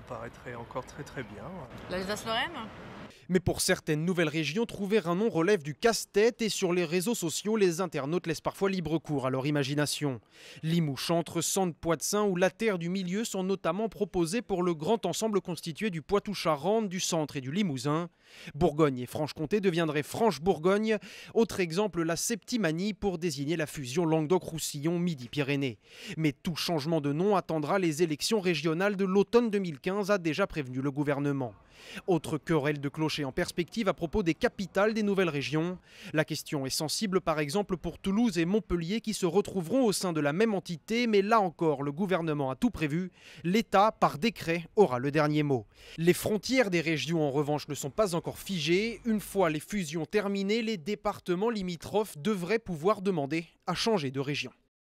paraîtrait encore très très bien. L'Alsace-Lorraine mais pour certaines nouvelles régions, trouver un nom relève du casse-tête et sur les réseaux sociaux, les internautes laissent parfois libre cours à leur imagination. Limouches, entre Sande, saint ou la Terre du Milieu sont notamment proposés pour le grand ensemble constitué du Poitou-Charentes, du Centre et du Limousin. Bourgogne et Franche-Comté deviendraient Franche-Bourgogne. Autre exemple, la Septimanie pour désigner la fusion Languedoc-Roussillon-Midi-Pyrénées. Mais tout changement de nom attendra les élections régionales de l'automne 2015 a déjà prévenu le gouvernement. Autre querelle de clocher en perspective à propos des capitales des nouvelles régions. La question est sensible par exemple pour Toulouse et Montpellier qui se retrouveront au sein de la même entité, mais là encore le gouvernement a tout prévu. L'État, par décret, aura le dernier mot. Les frontières des régions en revanche ne sont pas encore figées. Une fois les fusions terminées, les départements limitrophes devraient pouvoir demander à changer de région.